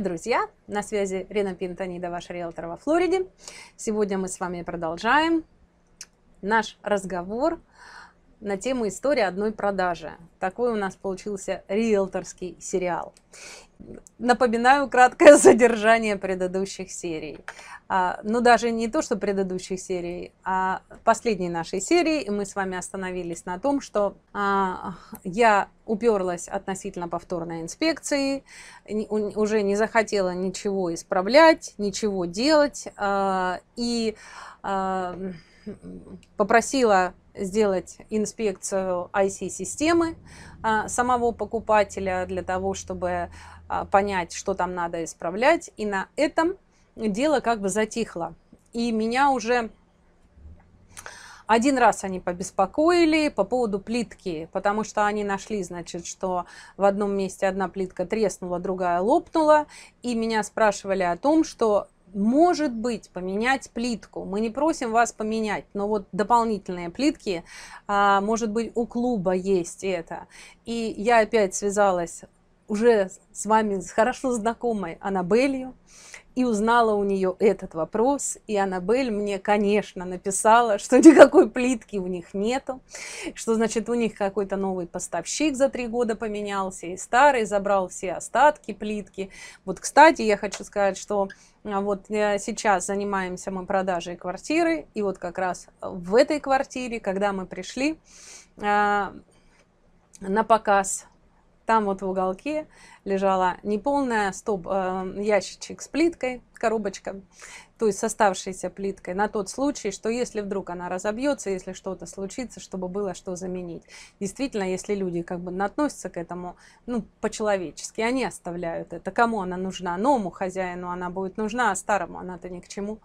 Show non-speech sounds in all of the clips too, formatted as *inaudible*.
Привет, друзья! На связи Рена Пинтонида, ваш риэлтор во Флориде. Сегодня мы с вами продолжаем наш разговор на тему истории одной продажи. Такой у нас получился риэлторский сериал. Напоминаю краткое *laughs* содержание предыдущих серий. А, ну, даже не то, что предыдущих серий, а последней нашей серии. И мы с вами остановились на том, что а, я уперлась относительно повторной инспекции, уже не захотела ничего исправлять, ничего делать а, и а, попросила сделать инспекцию IC-системы а, самого покупателя для того, чтобы понять, что там надо исправлять. И на этом дело как бы затихло. И меня уже один раз они побеспокоили по поводу плитки, потому что они нашли, значит, что в одном месте одна плитка треснула, другая лопнула, и меня спрашивали о том, что может быть, поменять плитку. Мы не просим вас поменять, но вот дополнительные плитки, а, может быть, у клуба есть это. И я опять связалась уже с вами хорошо знакомой Аннабелью и узнала у нее этот вопрос. И Аннабель мне, конечно, написала, что никакой плитки у них нету, что значит у них какой-то новый поставщик за три года поменялся, и старый забрал все остатки плитки. Вот, кстати, я хочу сказать, что а, вот э, сейчас занимаемся мы продажей квартиры, и вот как раз в этой квартире, когда мы пришли, а, на показ там вот в уголке лежала неполная стоп, э, ящичек с плиткой, коробочка, то есть с оставшейся плиткой, на тот случай, что если вдруг она разобьется, если что-то случится, чтобы было что заменить. Действительно, если люди как бы относятся к этому, ну, по-человечески, они оставляют это. Кому она нужна? Новому хозяину она будет нужна, а старому она-то ни к чему.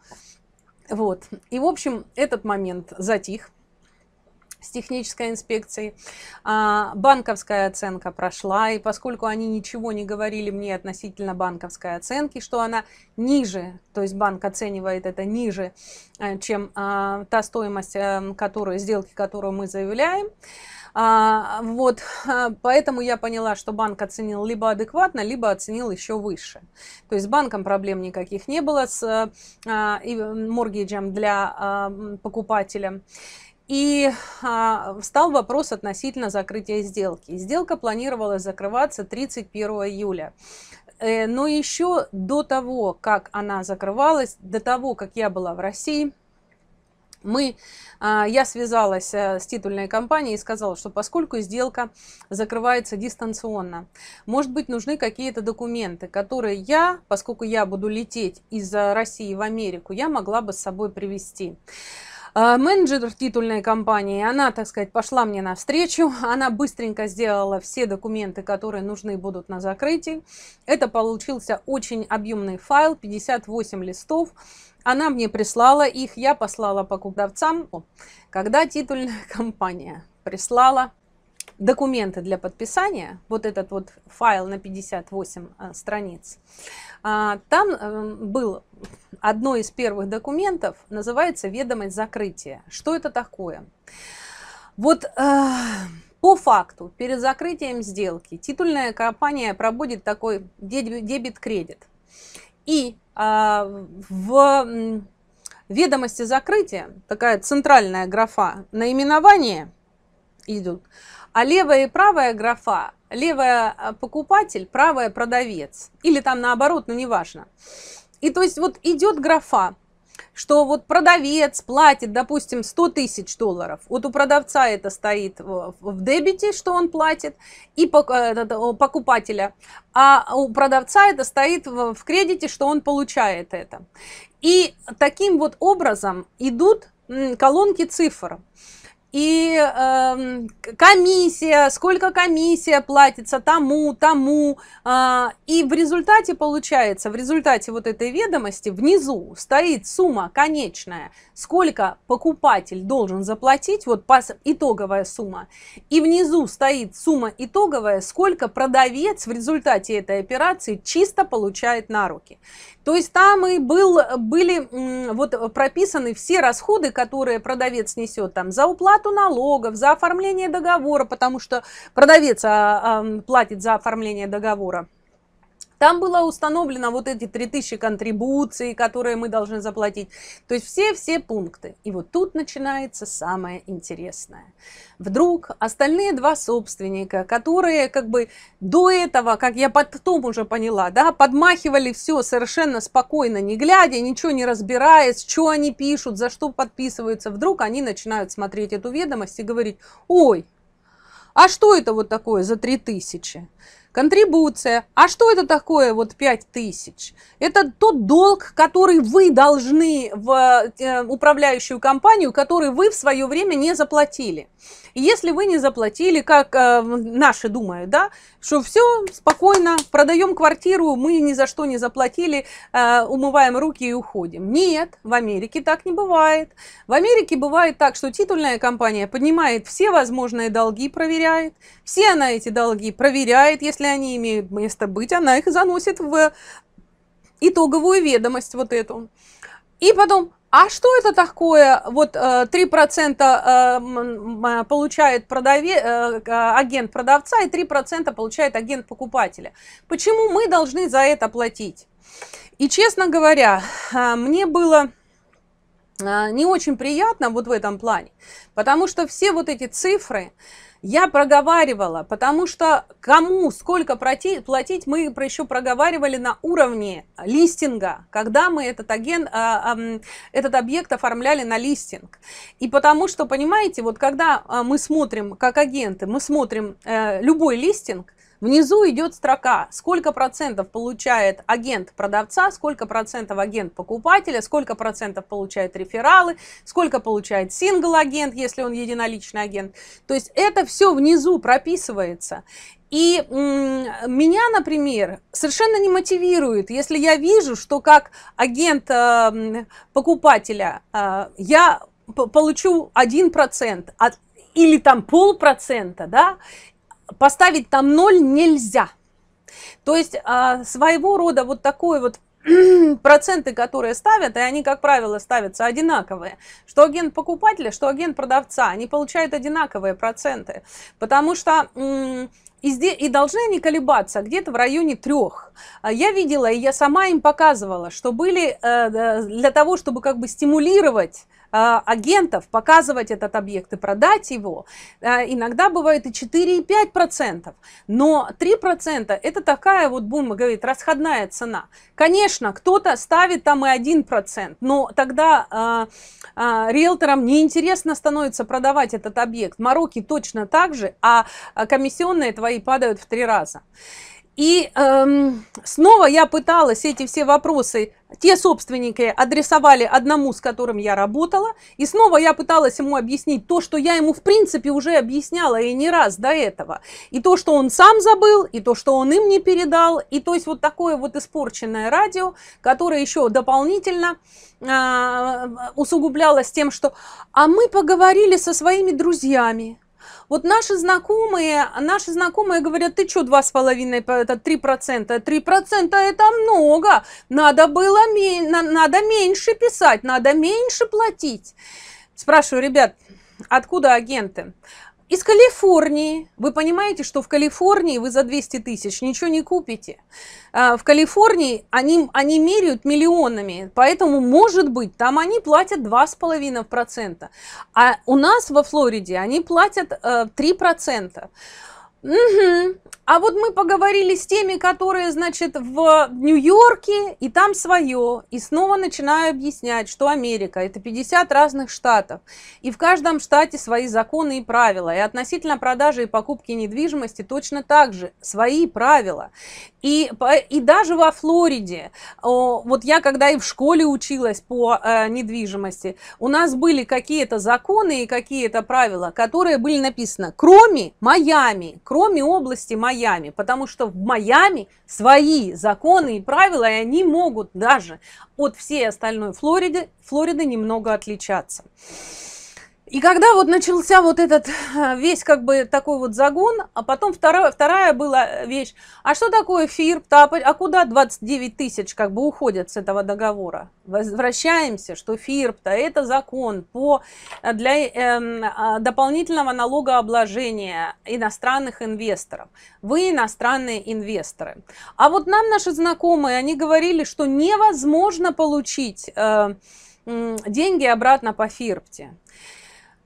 Вот. И, в общем, этот момент затих с технической инспекцией. А, банковская оценка прошла, и поскольку они ничего не говорили мне относительно банковской оценки, что она ниже, то есть банк оценивает это ниже, э, чем а, та стоимость э, которую, сделки, которую мы заявляем, а, вот, поэтому я поняла, что банк оценил либо адекватно, либо оценил еще выше. То есть с банком проблем никаких не было с э, моргиджем для покупателя. И а, встал вопрос относительно закрытия сделки. Сделка планировалась закрываться 31 июля. Э, но еще до того, как она закрывалась, до того, как я была в России, мы, а, я связалась э, с титульной компанией и сказала, что поскольку сделка закрывается дистанционно, может быть, нужны какие-то документы, которые я, поскольку я буду лететь из России в Америку, я могла бы с собой привезти. А, менеджер титульной компании, она, так сказать, пошла мне навстречу, она быстренько сделала все документы, которые нужны будут на закрытии. Это получился очень объемный файл, 58 листов. Она мне прислала их, я послала по Когда титульная *laughs* компания прислала документы для подписания, вот этот вот файл на 58 э, страниц, а, там э, был одно из первых документов называется «Ведомость закрытия». Что это такое? Вот э, по факту, перед закрытием сделки титульная компания проводит такой дебет-кредит. И э, в ведомости закрытия, такая центральная графа, наименование идут, а левая и правая графа, левая а, покупатель, правая продавец. Или там наоборот, но ну, неважно. важно. И то есть вот идет графа, что вот продавец платит, допустим, 100 тысяч долларов. Вот у продавца это стоит в дебете, что он платит, и э, э, покупателя. А у продавца это стоит в кредите, что он получает это. И таким вот образом идут колонки цифр и э, комиссия, сколько комиссия платится тому, тому. Э, и в результате получается, в результате вот этой ведомости внизу стоит сумма конечная, сколько покупатель должен заплатить, вот по итоговая сумма. И внизу стоит сумма итоговая, сколько продавец в результате этой операции чисто получает на руки. То есть там и был, были вот прописаны все расходы, которые продавец несет там за уплату, уплату налогов, за оформление договора, потому что продавец а, а, платит за оформление договора. Там было установлено вот эти 3000 контрибуций, которые мы должны заплатить. То есть все-все пункты. И вот тут начинается самое интересное. Вдруг остальные два собственника, которые как бы до этого, как я потом уже поняла, да, подмахивали все совершенно спокойно, не глядя, ничего не разбираясь, что они пишут, за что подписываются, вдруг они начинают смотреть эту ведомость и говорить, ой, а что это вот такое за 3000? Контрибуция. А что это такое вот 5 тысяч? Это тот долг, который вы должны в э, управляющую компанию, который вы в свое время не заплатили. Если вы не заплатили, как э, наши думают, да, что все, спокойно, продаем квартиру, мы ни за что не заплатили, э, умываем руки и уходим. Нет, в Америке так не бывает. В Америке бывает так, что титульная компания поднимает все возможные долги, проверяет. Все она эти долги проверяет, если они имеют место быть, она их заносит в итоговую ведомость вот эту. И потом а что это такое? Вот 3% э, э, э, получает продаве, агент продавца и 3% получает агент покупателя. Почему мы должны за это платить? И честно говоря, мне было не очень приятно вот в этом плане, потому что все вот эти цифры, я проговаривала, потому что кому сколько платить, мы еще проговаривали на уровне листинга, когда мы этот, агент, а, этот объект оформляли на листинг. И потому что, понимаете, вот когда а, мы смотрим, как агенты, мы смотрим э, любой листинг, Внизу идет строка, сколько процентов получает агент продавца, сколько процентов агент покупателя, сколько процентов получает рефералы, сколько получает сингл-агент, если он единоличный агент. То есть это все внизу прописывается. И меня, например, совершенно не мотивирует, если я вижу, что как агент э, покупателя э, я получу 1% от, или там полпроцента, да, поставить там ноль нельзя. То есть а, своего рода вот такой вот *clears throat* проценты, которые ставят, и они, как правило, ставятся одинаковые. Что агент покупателя, что агент продавца, они получают одинаковые проценты. Потому что и, здесь, и должны они колебаться где-то в районе трех. А я видела, и я сама им показывала, что были э, для того, чтобы как бы стимулировать а, агентов показывать этот объект и продать его, э, иногда бывает и 4, и 5 процентов. Но 3 процента это такая вот, бум, говорит, расходная цена. Конечно, кто-то ставит там и 1 процент, но тогда э, э, риэлторам неинтересно становится продавать этот объект. Марокки точно так же, а комиссионные твои и падают в три раза. И эм, снова я пыталась эти все вопросы, те собственники адресовали одному, с которым я работала, и снова я пыталась ему объяснить то, что я ему в принципе уже объясняла и не раз до этого. И то, что он сам забыл, и то, что он им не передал, и то есть вот такое вот испорченное радио, которое еще дополнительно а, э, усугублялось тем, что «а мы поговорили со своими друзьями», вот наши знакомые, наши знакомые говорят, ты что 2,5, это 3%, 3% это много, надо было, надо меньше писать, надо меньше платить. Спрашиваю, ребят, откуда агенты? из Калифорнии. Вы понимаете, что в Калифорнии вы за 200 тысяч ничего не купите. А, в Калифорнии они, они меряют миллионами, поэтому, может быть, там они платят 2,5%. А у нас во Флориде они платят 3%. Э, Угу. А вот мы поговорили с теми, которые, значит, в Нью-Йорке, и там свое, и снова начинаю объяснять, что Америка – это 50 разных штатов, и в каждом штате свои законы и правила, и относительно продажи и покупки недвижимости точно так же, свои правила. И, и даже во Флориде, вот я когда и в школе училась по э, недвижимости, у нас были какие-то законы и какие-то правила, которые были написаны, кроме Майами, кроме кроме области Майами, потому что в Майами свои законы и правила, и они могут даже от всей остальной Флориды, Флориды немного отличаться. И когда вот начался вот этот э, весь как бы такой вот загон, а потом вторая, вторая была э, вещь, а что такое фирп, а куда 29 тысяч как бы уходят с этого договора? Возвращаемся, что фирп-то это закон по, э, для э, дополнительного налогообложения иностранных инвесторов. Вы иностранные инвесторы. А вот нам наши знакомые, они говорили, что невозможно получить э, деньги обратно по фирпте.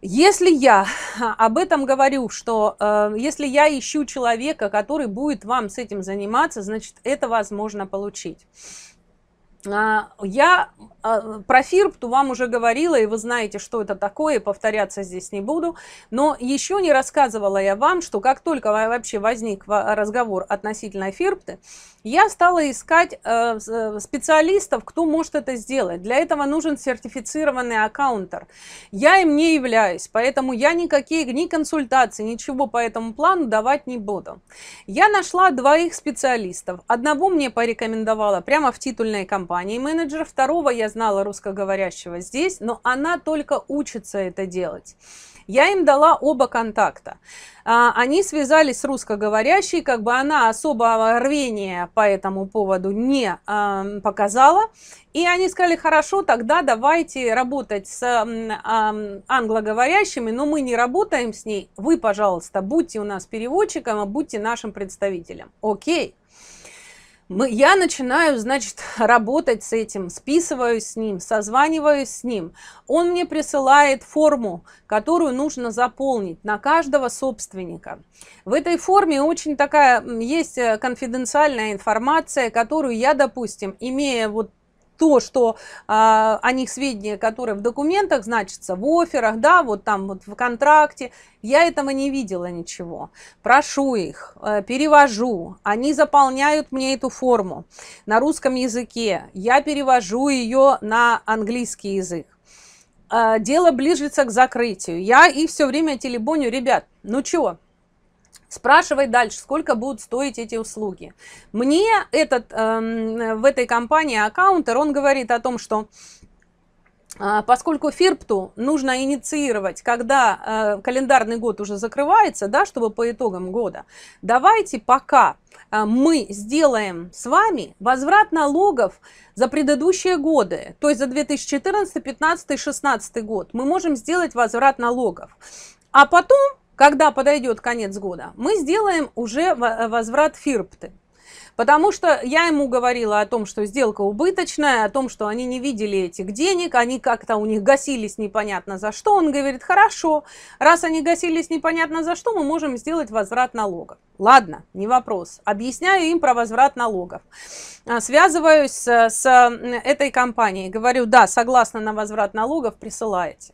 Если я *laughs* об этом говорю, что э, если я ищу человека, который будет вам с этим заниматься, значит, это возможно получить. А, я а, про фирпту вам уже говорила, и вы знаете, что это такое, повторяться здесь не буду, но еще не рассказывала я вам, что как только вообще возник разговор относительно фирпты, я стала искать э, э, специалистов, кто может это сделать. Для этого нужен сертифицированный аккаунтер. Я им не являюсь, поэтому я никакие ни консультации, ничего по этому плану давать не буду. Я нашла двоих специалистов. Одного мне порекомендовала прямо в титульной компании менеджер, второго я знала русскоговорящего здесь, но она только учится это делать. Я им дала оба контакта. А, они связались с русскоговорящей, как бы она особого рвения по этому поводу не а, показала. И они сказали, хорошо, тогда давайте работать с а, англоговорящими, но мы не работаем с ней. Вы, пожалуйста, будьте у нас переводчиком, а будьте нашим представителем. Окей мы, я начинаю, значит, *laughs* работать с этим, списываюсь с ним, созваниваюсь с ним. Он мне присылает форму, которую нужно заполнить на каждого собственника. В этой форме очень такая есть э, конфиденциальная информация, которую я, допустим, имея вот то, что а, о них сведения, которые в документах значатся, в оферах, да, вот там вот в контракте, я этого не видела ничего. Прошу их, э, перевожу, они заполняют мне эту форму на русском языке, я перевожу ее на английский язык э, дело ближется к закрытию. Я и все время телебоню, ребят, ну чего, Спрашивать дальше, сколько будут стоить эти услуги. Мне этот, э, в этой компании аккаунтер, он говорит о том, что а, поскольку ФИРПТу нужно инициировать, когда э, календарный год уже закрывается, да, чтобы по итогам года, давайте пока э, мы сделаем с вами возврат налогов за предыдущие годы, то есть за 2014, 2015, 2016 год. Мы можем сделать возврат налогов. А потом когда подойдет конец года, мы сделаем уже э, возврат фирпты. Потому что я ему говорила о том, что сделка убыточная, о том, что они не видели этих денег, они как-то у них гасились непонятно за что. Он говорит, хорошо, раз они гасились непонятно за что, мы можем сделать возврат налогов. Ладно, не вопрос. Объясняю им про возврат налогов. А, связываюсь с, с э, этой компанией, говорю, да, согласно на возврат налогов, присылаете.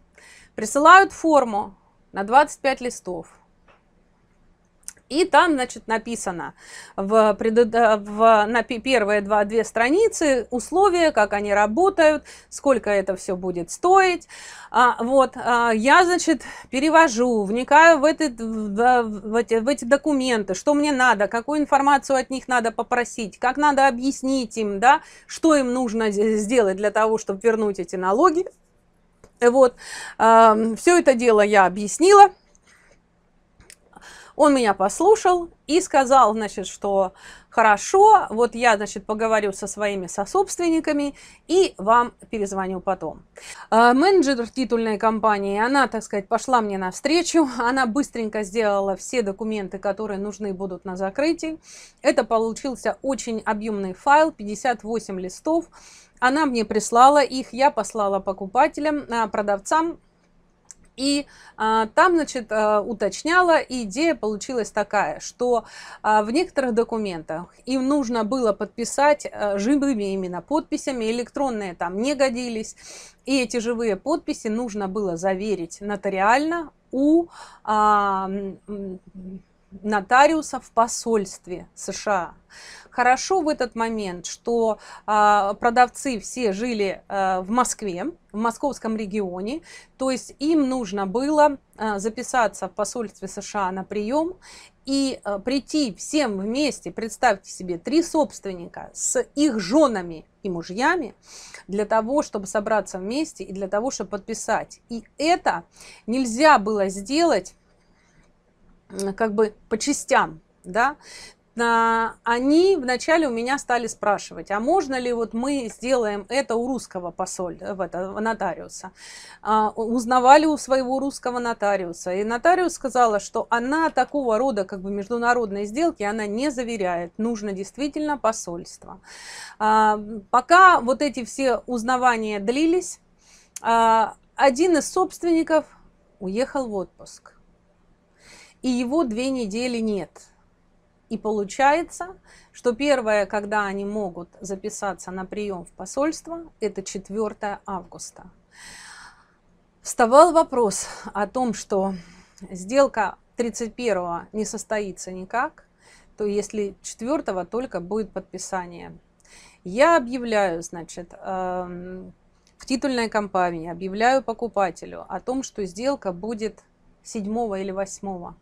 Присылают форму, на 25 листов. И там, значит, написано в, пред... в на первые два, две страницы условия, как они работают, сколько это все будет стоить. А, вот, а, я, значит, перевожу, вникаю в, этот, в, эти, в эти документы, что мне надо, какую информацию от них надо попросить, как надо объяснить им, да, что им нужно сделать для того, чтобы вернуть эти налоги. Вот, все это дело я объяснила. Он меня послушал и сказал, значит, что хорошо, вот я, значит, поговорю со своими сособственниками и вам перезвоню потом. А, менеджер титульной компании, она, так сказать, пошла мне навстречу, она быстренько сделала все документы, которые нужны будут на закрытии. Это получился очень объемный файл, 58 листов, она мне прислала их, я послала покупателям, а, продавцам. И а, там, значит, а, уточняла, и идея получилась такая, что а, в некоторых документах им нужно было подписать а, живыми именно подписями, электронные там не годились, и эти живые подписи нужно было заверить нотариально у а, нотариуса в посольстве США. Хорошо в этот момент, что э, продавцы все жили э, в Москве, в московском регионе, то есть им нужно было э, записаться в посольстве США на прием и э, прийти всем вместе, представьте себе, три собственника с их женами и мужьями для того, чтобы собраться вместе и для того, чтобы подписать. И это нельзя было сделать как бы по частям, да, а, они вначале у меня стали спрашивать, а можно ли вот мы сделаем это у русского посольства, это, нотариуса. А, узнавали у своего русского нотариуса. И нотариус сказала, что она такого рода как бы международной сделки, она не заверяет, нужно действительно посольство. А, пока вот эти все узнавания длились, один из собственников уехал в отпуск и его две недели нет. И получается, что первое, когда они могут записаться на прием в посольство, это 4 августа. Вставал вопрос о том, что сделка 31 не состоится никак, то если 4 только будет подписание. Я объявляю, значит, эм, в титульной компании, объявляю покупателю о том, что сделка будет 7 или 8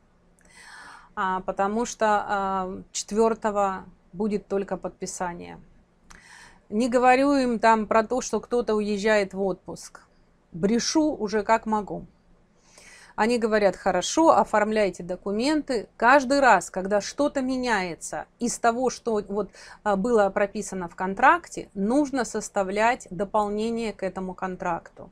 а, потому что 4 а, будет только подписание. Не говорю им там про то, что кто-то уезжает в отпуск. Брешу уже как могу. Они говорят, хорошо, оформляйте документы. Каждый раз, когда что-то меняется из того, что вот а, было прописано в контракте, нужно составлять дополнение к этому контракту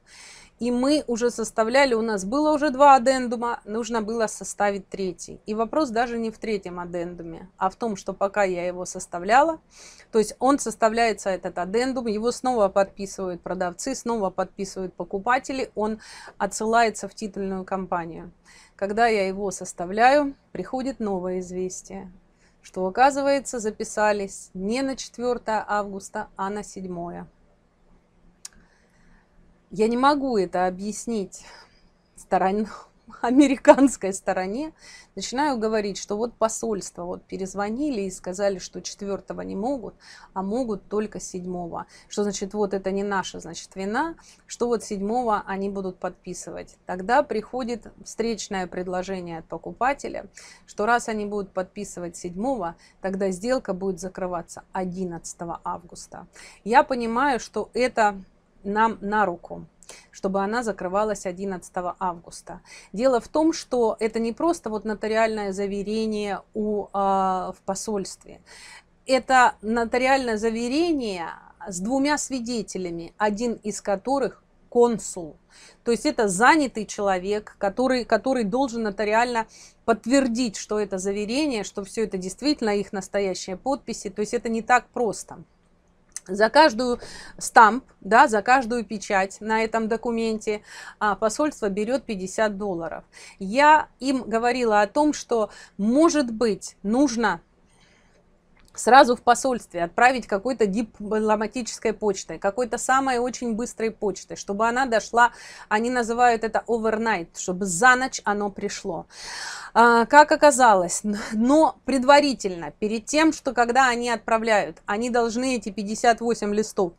и мы уже составляли, у нас было уже два аддендума, нужно было составить третий. И вопрос даже не в третьем аддендуме, а в том, что пока я его составляла, то есть он составляется, этот аддендум, его снова подписывают продавцы, снова подписывают покупатели, он отсылается в титульную компанию. Когда я его составляю, приходит новое известие что, оказывается, записались не на 4 августа, а на 7. Я не могу это объяснить стороне *laughs* американской стороне. Начинаю говорить, что вот посольство, вот перезвонили и сказали, что четвертого не могут, а могут только седьмого. Что значит, вот это не наша, значит, вина, что вот седьмого они будут подписывать. Тогда приходит встречное предложение от покупателя, что раз они будут подписывать седьмого, тогда сделка будет закрываться 11 августа. Я понимаю, что это нам на руку чтобы она закрывалась 11 августа. Дело в том, что это не просто вот нотариальное заверение у, э, в посольстве. Это нотариальное заверение с двумя свидетелями, один из которых консул. То есть это занятый человек, который, который должен нотариально подтвердить, что это заверение, что все это действительно их настоящие подписи. То есть это не так просто за каждую стамп, да, за каждую печать на этом документе а посольство берет 50 долларов. Я им говорила о том, что, может быть, нужно сразу в посольстве отправить какой-то дипломатической почтой, какой-то самой очень быстрой почтой, чтобы она дошла, они называют это overnight, чтобы за ночь оно пришло. А, как оказалось, но предварительно, перед тем, что когда они отправляют, они должны эти 58 листов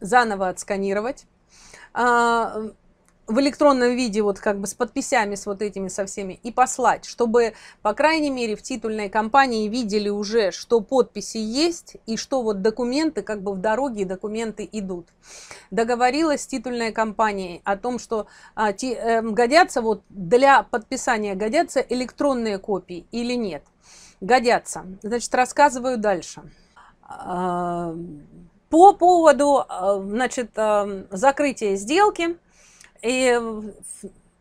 заново отсканировать, а, в электронном виде, вот как бы с подписями, с вот этими, со всеми, и послать, чтобы, по крайней мере, в титульной компании видели уже, что подписи есть, и что вот документы, как бы в дороге документы идут. Договорилась с титульной компанией о том, что а, те, э, годятся, вот для подписания годятся электронные копии или нет. Годятся. Значит, рассказываю дальше. А, по поводу, а, значит, а, закрытия сделки, и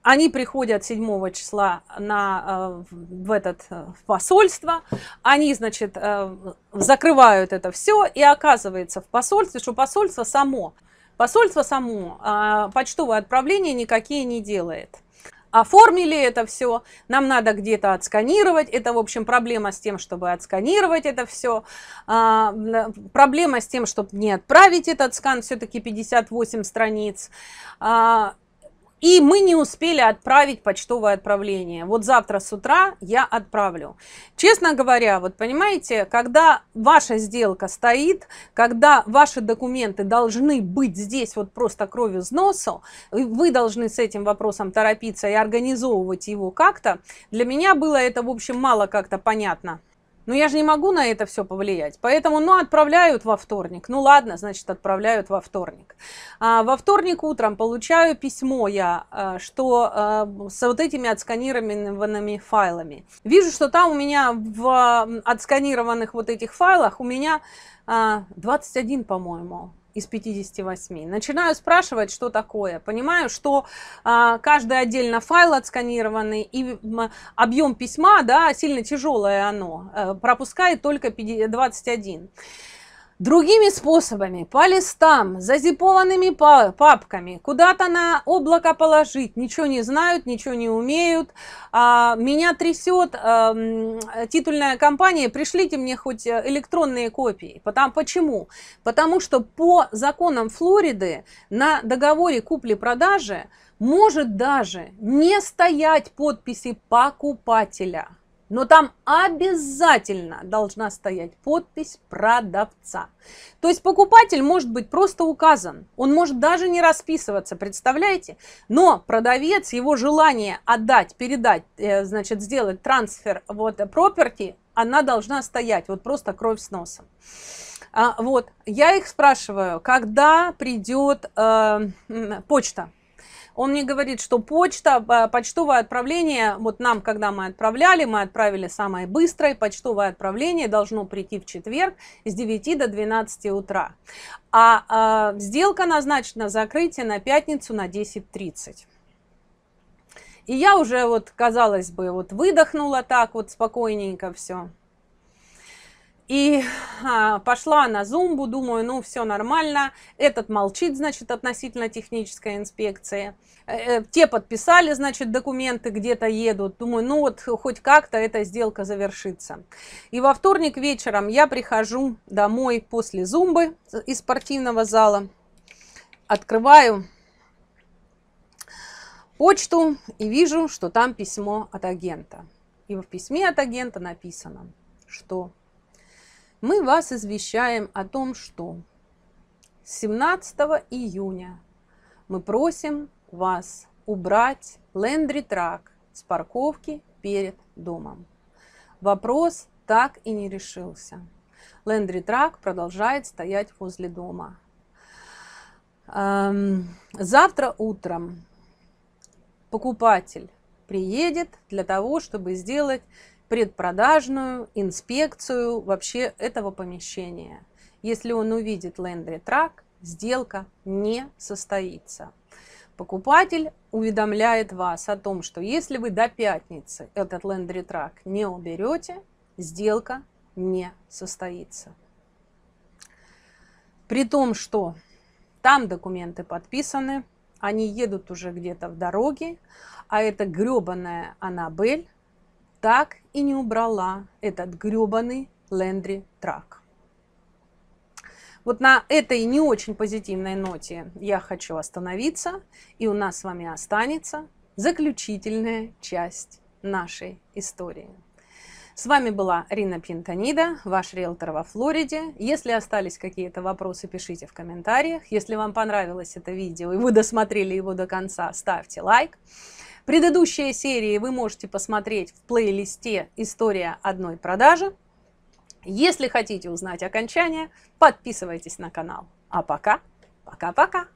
они приходят 7 числа на, э, в, этот, в э, посольство, они, значит, э, закрывают это все, и оказывается в посольстве, что посольство само, посольство само а, почтовое отправление никакие не делает оформили это все, нам надо где-то отсканировать, это, в общем, проблема с тем, чтобы отсканировать это все, а, проблема с тем, чтобы не отправить этот скан, все-таки 58 страниц, а, и мы не успели отправить почтовое отправление. Вот завтра с утра я отправлю. Честно говоря, вот понимаете, когда ваша сделка стоит, когда ваши документы должны быть здесь вот просто кровью с носу, вы должны с этим вопросом торопиться и организовывать его как-то, для меня было это, в общем, мало как-то понятно. Но ну, я же не могу на это все повлиять. Поэтому, ну, отправляют во вторник. Ну, ладно, значит, отправляют во вторник. А, во вторник утром получаю письмо я, а, что а, с вот этими отсканированными файлами. Вижу, что там у меня в отсканированных вот этих файлах у меня а, 21, по-моему, из 58. Начинаю спрашивать, что такое. Понимаю, что а, каждый отдельно файл отсканированный и объем письма, да, сильно тяжелое оно, э, пропускает только 21 другими способами, по листам, зазипованными папками, куда-то на облако положить, ничего не знают, ничего не умеют, а, меня трясет эм, титульная компания, пришлите мне хоть э, электронные копии. Потому, почему? Потому что по законам Флориды на договоре купли-продажи может даже не стоять подписи покупателя – но там обязательно должна стоять подпись продавца. То есть покупатель может быть просто указан, он может даже не расписываться, представляете? Но продавец, его желание отдать, передать, э, значит, сделать трансфер вот property, она должна стоять, вот просто кровь с носом. А, вот, я их спрашиваю, когда придет э, почта, он мне говорит, что почта, а, почтовое отправление, вот нам, когда мы отправляли, мы отправили самое быстрое, почтовое отправление должно прийти в четверг с 9 до 12 утра. А, а сделка назначена закрытие на пятницу на 10.30. И я уже вот, казалось бы, вот выдохнула так вот спокойненько все. И а, пошла на зумбу, думаю, ну все нормально. Этот молчит, значит, относительно технической инспекции. Э, э, те подписали, значит, документы где-то едут. Думаю, ну вот хоть как-то эта сделка завершится. И во вторник вечером я прихожу домой после зумбы из спортивного зала. Открываю почту и вижу, что там письмо от агента. И в письме от агента написано, что мы вас извещаем о том, что 17 июня мы просим вас убрать ленд Трак с парковки перед домом. Вопрос так и не решился. ленд Трак продолжает стоять возле дома. Эм, завтра утром покупатель приедет для того, чтобы сделать предпродажную инспекцию вообще этого помещения. Если он увидит Лендри Трак, сделка не состоится. Покупатель уведомляет вас о том, что если вы до пятницы этот Лендри Трак не уберете, сделка не состоится. При том, что там документы подписаны, они едут уже где-то в дороге, а это гребаная Анабель так и не убрала этот гребаный Лендри Трак. Вот на этой не очень позитивной ноте я хочу остановиться, и у нас с вами останется заключительная часть нашей истории. С вами была Рина Пинтонида, ваш риэлтор во Флориде. Если остались какие-то вопросы, пишите в комментариях. Если вам понравилось это видео и вы досмотрели его до конца, ставьте лайк. Предыдущие серии вы можете посмотреть в плейлисте «История одной продажи». Если хотите узнать окончание, подписывайтесь на канал. А пока, пока-пока!